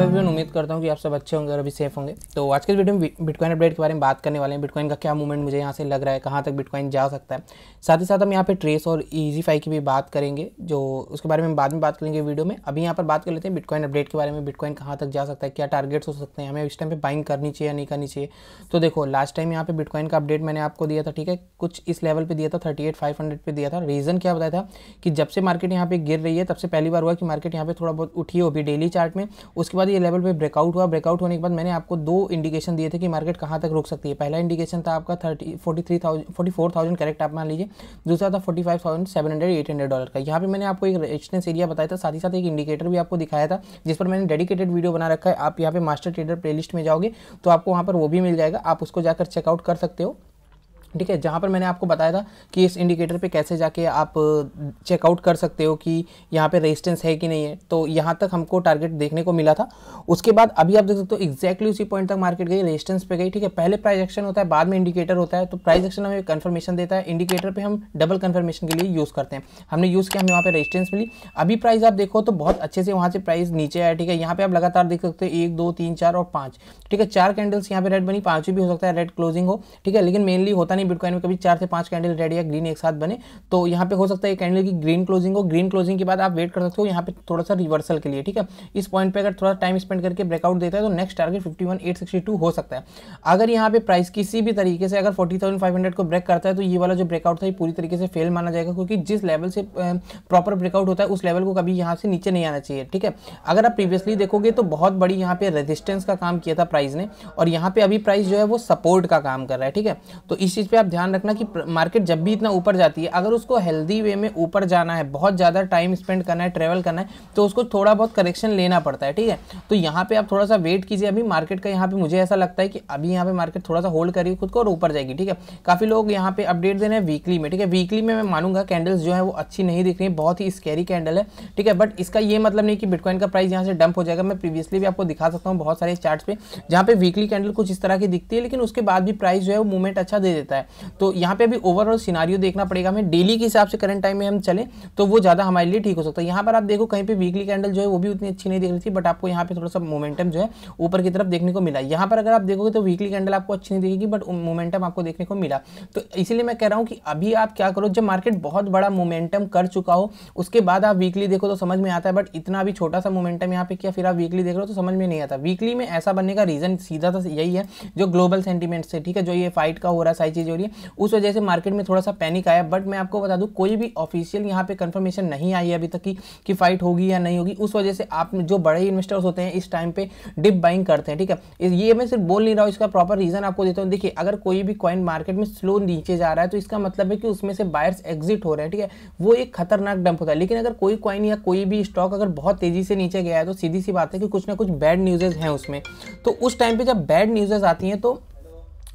hello everyone उम्मीद करता हूँ कि आप सब अच्छे होंगे और अभी सेफ होंगे तो आज के वीडियो में बिटकॉइन अपडेट के बारे में बात करने वाले हैं बिटकॉइन का क्या मूवमेंट मुझे यहाँ से लग रहा है कहाँ तक बिटकॉइन जा सकता है साथ ही साथ हम यहाँ पे ट्रेस और ईजीफाई की भी बात करेंगे जो उसके बारे में बाद में बात करेंगे वीडियो में अभी यहाँ पर बात कर लेते हैं बिटकॉइन अपडेट के बारे में बिटकॉइन कहाँ तक जा सकता है क्या टारगेट्स हो सकते हैं हमें इस टाइम पर बाइंग करनी चाहिए या नहीं करनी चाहिए तो देखो लास्ट टाइम यहाँ पर बिटकॉइन का अपडेट मैंने आपको दिया था ठीक है कुछ इस लेवल पर दिया था थर्टी एट फाइव हंड्रेड पर दिया था रीज़न क्या बताया था कि जब से मार्केट यहाँ पर गिर रही है तब से पहली बार हुआ कि मार्केट यहाँ पर थोड़ा बहुत उठी होगी डेली चार्ट में उसके बाद ये लेवल पे ब्रेकआउट हुआ ब्रेकआउट होने के बाद मैंने आपको दो इंडिकेशन दिए थे कि मार्केट कहाँ तक रुक सकती है पहला इंडिकेशन था आपका thirty forty three thousand forty four thousand correct आप मान लीजिए दूसरा था forty five thousand seven hundred eight hundred dollar का यहाँ पे मैंने आपको एक रेजिस्टेंस एरिया बताया था साथ ही साथ एक इंडिकेटर भी आपको दिखाया था जिस पर मैंने डेडिकेटेड वीडियो बना रखा है आप यहाँ पे मास्टर ट्रेडर प्ले में जाओगे तो आपको वहाँ पर वो भी मिल जाएगा आप उसको जाकर चेकआउट कर सकते हो ठीक है जहाँ पर मैंने आपको बताया था कि इस इंडिकेटर पे कैसे जाके आप चेकआउट कर सकते हो कि यहाँ पे रेजिस्टेंस है कि नहीं है तो यहाँ तक हमको टारगेट देखने को मिला था उसके बाद अभी आप देख सकते हो एक्जैक्टली उसी पॉइंट तक मार्केट गई रेजिस्टेंस पे गई ठीक है पहले प्राइज एक्शन होता है बाद में इंडिकेटर होता है तो प्राइज एक्शन हमें कन्फर्मेशन देता है इंडिकेटर पर हम डबल कन्फर्मेशन के लिए यूज़ करते हैं हमने यूज़ किया हमें वहाँ पर रेजिस्टेंस मिली अभी प्राइस आप देखो तो बहुत अच्छे से वहाँ से प्राइस नीचे आया ठीक है यहाँ पर आप लगातार देख सकते हो एक दो तीन चार और पाँच ठीक है चार कैंडल्स यहाँ पर रेड बनी पाँच भी हो सकता है रेड क्लोजिंग हो ठीक है लेकिन मेनली होता नहीं बिटकॉइन में कभी चार से पांच कैंडल रेड या ग्रीन एक साथ बने तो यहाँ पे हो सकता है कैंडल की ग्रीन क्लोजिंग हो ग्रीन क्लोजिंग के बाद आप वेट कर सकते हो यहाँ पे थोड़ा सा रिवर्सल के लिए ठीक है इस पॉइंट पर अगर थोड़ा टाइम स्पेंड करके ब्रेकआउट देता है तो नेक्स्ट टारगेट फिफ्टी हो सकता है अगर यहाँ पे प्राइस किसी भी तरीके से अगर फोर्टी को ब्रेक करता है तो ये वाला जो ब्रेकआउट था ये पूरी तरीके से फेल माना जाएगा क्योंकि जिस लेवल से प्रॉपर ब्रेकआउट होता है उस लेवल को कभी यहाँ से नीचे नहीं आना चाहिए ठीक है अगर आप प्रीवियसली देखोगे तो बहुत बड़ी यहाँ पे रेजिस्टेंस का काम किया था प्राइस ने और यहाँ पे अभी प्राइस जो है वो सपोर्ट का काम कर रहा है ठीक है तो इस चीज़ पे आप ध्यान रखना कि मार्केट जब भी इतना ऊपर जाती है अगर उसको हेल्दी वे में ऊपर जाना है बहुत ज़्यादा टाइम स्पेंड करना है ट्रेवल करना है तो उसको थोड़ा बहुत करेक्शन लेना पड़ता है ठीक है तो यहाँ पर आप थोड़ा सा वेट कीजिए अभी मार्केट का यहाँ पर मुझे ऐसा लगता है कि अभी यहाँ पर मार्केट थोड़ा सा होल्ड करिए खुद को और ऊपर जाएगी ठीक है काफ़ी लोग यहाँ पे अपडेट दे रहे हैं वीकली में ठीक है वीकली में मैं मानूंगा कैंडल्स जो है वो अच्छी नहीं दिख रही बहुत ही स्कैरी कैंडल है ठीक है बट इसका ये मतलब नहीं कि बिटकॉइन का प्राइस यहाँ से डंप हो जाएगा मैं प्रीवियसली भी आपको दिखा सकता हूँ बहुत सारे चार्ट पे जहाँ पे वीकली कैंडल कुछ इस तरह की दिखती है लेकिन उसके बाद भी प्राइस जो है वो मूवमेंट अच्छा दे देता है है तो यहाँ पे अभी ओवरऑल सिनारियो देखना पड़ेगा हमें डेली के हिसाब से करंट टाइम में हम चलें तो वो ज़्यादा हमारे लिए ठीक हो सकता है यहाँ पर आप देखो कहीं पर वीकली कैंडल जो है वो भी उतनी अच्छी नहीं दिख रही थी बट आपको यहाँ पे थोड़ा सा मोमेंटम जो है ऊपर की तरफ देखने को मिला यहाँ पर अगर आप देखोगे तो वीकली कैंडल आपको अच्छी नहीं दिखेगी बट मोमेंटम आपको देखने को मिला तो इसलिए मैं कह रहा हूँ कि अभी आप क्या करो जब मार्केट बहुत बड़ा मोमेंटम कर चुका हो उसके बाद आप वीकली देखो तो समझ में आता है बट इतना भी छोटा सा मोमेंटम यहाँ पे किया फिर आप वीकली देख रहे हो तो समझ में नहीं आता वीकली में ऐसा बनने का रीज़न सीधा सा यही है जो ग्लोबल सेंटीमेंट से ठीक है जो ये फाइट का हो रहा है सारी चीज़ हो रही है उस वजह से मार्केट में थोड़ा सा पैनिक आया बट मैं आपको बता दूँ कोई भी ऑफिशियल यहाँ पे कंफर्मेशन नहीं आई अभी तक की कि फाइट होगी या नहीं होगी उस वजह से आप जो बड़े इन्वेस्टर्स होते हैं इस टाइम पे डिप बाइंग करते हैं ठीक है ये मैं सिर्फ बोल नहीं रहा हूँ इसका प्रॉपर रीज़न आपको देता हूँ देखिए अगर कोई भी कॉइन मार्केट में स्लो नीचे जा रहा है तो इसका मतलब है कि उसमें से बायर्स एग्जिट हो रहे हैं ठीक है वो एक खतरनाक डंप होता है लेकिन अगर कोई कॉइन या कोई भी स्टॉक अगर बहुत तेज़ी से नीचे गया है तो सीधी सी बात है कि कुछ ना कुछ बैड न्यूजेज हैं उसमें तो उस टाइम पर जब बैड न्यूजेज आती हैं तो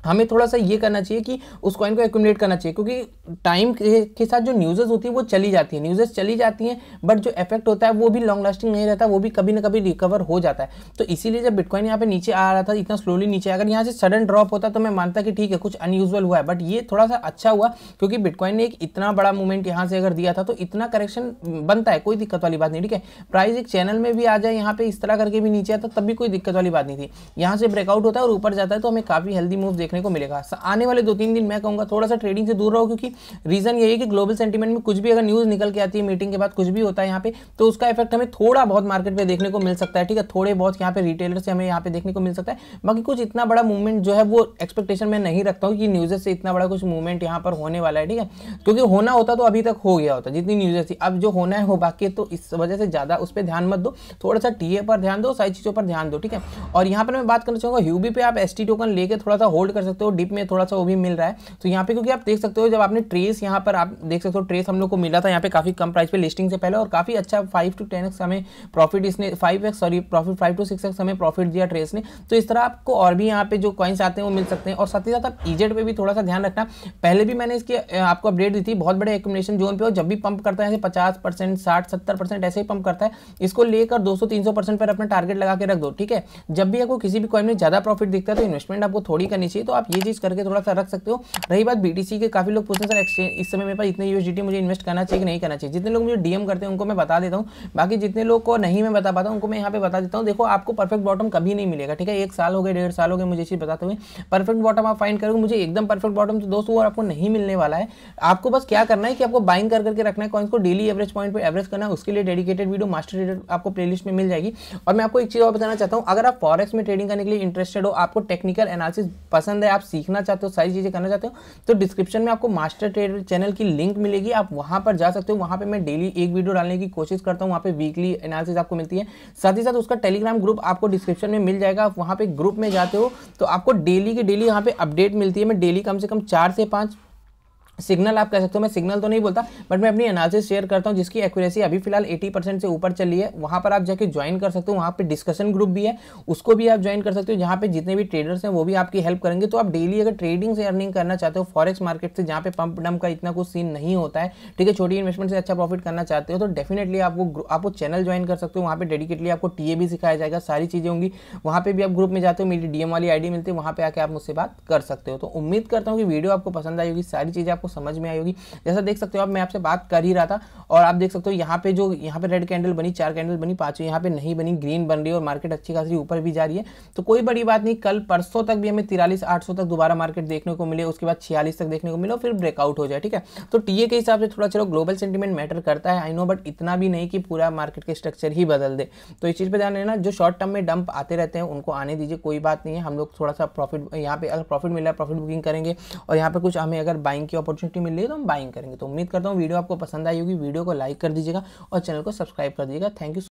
हमें थोड़ा सा ये करना चाहिए कि उस कॉइन को एकुमलेट करना चाहिए क्योंकि टाइम के साथ जो न्यूज़ेज़ होती है वो चली जाती है न्यूज़ेज़ चली जाती हैं बट जो इफेक्ट होता है वो भी लॉन्ग लास्टिंग नहीं रहता वो भी कभी ना कभी रिकवर हो जाता है तो इसीलिए जब बिटकॉइन यहाँ पे नीचे आ रहा था इतना स्लोली नीचे अगर यहाँ से सडन ड्रॉप होता तो मैं मानता कि ठीक है कुछ अनयूजल हुआ है बट ये थोड़ा सा अच्छा हुआ क्योंकि बिटकॉइन ने एक इतना बड़ा मूवमेंट यहाँ से अगर दिया था तो इतना करेक्शन बनता है कोई दिक्कत वाली बात नहीं ठीक है प्राइस एक चैनल में भी आ जाए यहाँ पे इस तरह करके भी नीचे आता तब भी कोई दिक्कत वाली बात नहीं थी यहाँ से ब्रेकआउट होता है और ऊपर जाता है तो हमें काफ़ी हेल्दी मूव देखने देखने को मिलेगा आने वाले दो तीन दिन मैं कहूँगा थोड़ा सा ट्रेडिंग से दूर रहो क्योंकि रीज़न यही है कि ग्लोबल सेंटीमेंट में कुछ भी अगर न्यूज़ निकल के आती है मीटिंग के बाद कुछ भी होता है यहाँ पे तो उसका इफेक्ट हमें थोड़ा बहुत मार्केट में देखने को मिल सकता है ठीक है थोड़े बहुत यहाँ पे रिटेलर से हमें यहाँ पे देखने को मिल सकता है बाकी कुछ इतना बड़ा मूवमेंट जो है वो एक्सपेक्टेशन में नहीं रखता हूँ कि न्यूजेस से इतना बड़ा कुछ मूवमेंट यहाँ पर होने वाला है ठीक है क्योंकि होना होता तो अभी तक हो गया होता जितनी न्यूज़ थी अब जो होना है वो बाकी तो इस वजह से ज़्यादा उस पर ध्यान मत दो थोड़ा सा टीए पर ध्यान दो सारी चीज़ों पर ध्यान दो ठीक है और यहाँ पर मैं बात करना चाहूँगा यूबी पे आप एस टोकन लेके थोड़ा सा होल्ड कर सकते हो डिप में थोड़ा सा वो भी मिल रहा है तो यहाँ पे क्योंकि आप देख सकते हो जब आपने ट्रेस यहाँ पर आप देख सकते हो ट्रेस हम लोग को मिला था यहाँ पे काफ़ी कम प्राइस पे लिस्टिंग से पहले और काफ़ी अच्छा फाइव टू टेन एक्स हमें प्रॉफिट इसने five x sorry profit five to six x हमें प्रॉफिट दिया ट्रेस ने तो इस तरह आपको और भी यहाँ पे जो कॉइन्स आते हैं वो मिल सकते हैं और साथ ही साथ आप ईजेड e पर भी थोड़ा सा ध्यान रखना पहले भी मैंने इसकी आपको अपडेट दी थी बहुत बड़े एकुमलेशन जोन पे और जब भी पंप करता है ऐसे पचास परसेंट साठ सत्तर परसेंट ऐसे ही पंप करता है इसको लेकर दो सौ तीन सौ परसेंट पर अपना टारगेट लगा के रख दो ठीक है जब भी आपको किसी भी कॉइन में ज़्यादा प्रॉफिट दिखता है तो इन्वेस्टमेंट आपको थोड़ी करनी चाहिए तो आप ये चीज़ करके थोड़ा सा रख सकते हो रही बात बीटीसी के काफ़ी लोग पूछते हैं सर एक्सचेंज इस समय मेरे पास इतने यूएसडीटी मुझे इन्वेस्ट करना चाहिए कि नहीं करना चाहिए जितने लोग मुझे डीएम करते हैं उनको मैं बता देता हूँ बाकी जितने लोग को नहीं मैं बता पाता उनको मैं यहाँ पे बता देता हूँ देखो आपको परफेक्ट बॉटम कभी नहीं मिलेगा ठीक है एक साल हो गए डेढ़ साल हो गए मुझे चीज़ बताते हुए परफेक्ट बॉटम आप फाइंड करोगे मुझे एकदम परफेक्ट बॉटम तो दोस्तों और आपको नहीं मिलने वाला है आपको बस क्या करना है कि आपको बाइंग कर करके रखना है कॉइन्स को डेली एवरेज पॉइंट पर एवरेज करना है उसके लिए डेडिकेटेड वीडियो मास्टर ट्रेडर आपको प्ले में मिल जाएगी और मैं आपको एक चीज़ और बताना चाहता हूँ अगर आप फॉरेक्स में ट्रेडिंग करने के लिए इंटरेस्टेड हो आपको टेक्निकल एनालिसिस पसंद पसंद है आप सीखना चाहते हो सारी चीज़ें करना चाहते हो तो डिस्क्रिप्शन में आपको मास्टर ट्रेडर चैनल की लिंक मिलेगी आप वहाँ पर जा सकते हो वहाँ पर मैं डेली एक वीडियो डालने की कोशिश करता हूँ वहाँ पर वीकली एनालिसिस आपको मिलती है साथ ही साथ उसका टेलीग्राम ग्रुप आपको डिस्क्रिप्शन में मिल जाएगा आप वहाँ पर ग्रुप में जाते हो तो आपको डेली की डेली यहाँ पर अपडेट मिलती है मैं डेली कम से कम चार से पाँच सिग्नल आप कह सकते हो मैं सिग्नल तो नहीं बोलता बट मैं अपनी एनालिसिस शेयर करता हूँ जिसकी एक्यूरेसी अभी फिलहाल 80 परसेंट से ऊपर चली है वहाँ पर आप जाके ज्वाइन कर सकते हो वहाँ पे डिस्कशन ग्रुप भी है उसको भी आप ज्वाइन कर सकते हो जहाँ पे जितने भी ट्रेडर्स हैं वो भी आपकी हेल्प करेंगे तो आप डेली अगर ट्रेडिंग से अर्निंग करना चाहते हो फॉरेक्स मार्केट से जहाँ पे पंप डम का इतना कुछ सीन नहीं होता है ठीक है छोटी इन्वेस्टमेंट से अच्छा प्रॉफिट करना चाहते हो तो डेफिनेटली आपको वो चैनल ज्वाइन कर सकते हो वहाँ पर डेडिकेटली आपको टी भी सिखाया जाएगा सारी चीज़ें होंगी वहाँ पर भी आप ग्रुप में जाते हो मेरी डी वाली आई मिलती है वहाँ पर आके आप मुझसे बात कर सकते हो तो उम्मीद करता हूँ कि वीडियो आपको पसंद आएगी सारी चीज़ें आपको समझ में आई होगी जैसा देख सकते हो आप मैं आपसे बात कर ही रहा था और आप देख सकते हो यहाँ पे जो यहाँ पे रेड कैंडल बनी चार कैंडल बनी पाँचों यहाँ पे नहीं बनी ग्रीन बन रही है और मार्केट अच्छी खासी ऊपर भी जा रही है तो कोई बड़ी बात नहीं कल परसों तक भी हमें तिरालीस आठ तक दोबारा मार्केट देखने को मिले उसके बाद छियालीस तक देखने को मिले और फिर ब्रेकआउट हो जाए ठीक है तो टीए के हिसाब से थोड़ा चलो ग्लोबल सेंटीमेंट मैटर करता है आई नो बट इतना भी नहीं कि पूरा मार्केट के स्ट्रक्चर ही बदल दे तो इस चीज़ पर ध्यान देना जो शॉर्ट टर्म में डंप आते रहते हैं उनको आने दीजिए कोई बात नहीं है हम लोग थोड़ा सा प्रॉफिट यहाँ पे अगर प्रॉफिट मिला प्रॉफिट बुकिंग करेंगे और यहाँ पे कुछ हमें अगर बाइंग की अपॉर्चुनिटी अपॉर्चुनिटी मिल रही है तो हम बाइंग करेंगे तो उम्मीद करता हूँ वीडियो आपको पसंद आई होगी वीडियो को लाइक कर दीजिएगा और चैनल को सब्सक्राइब कर दीजिएगा थैंक यू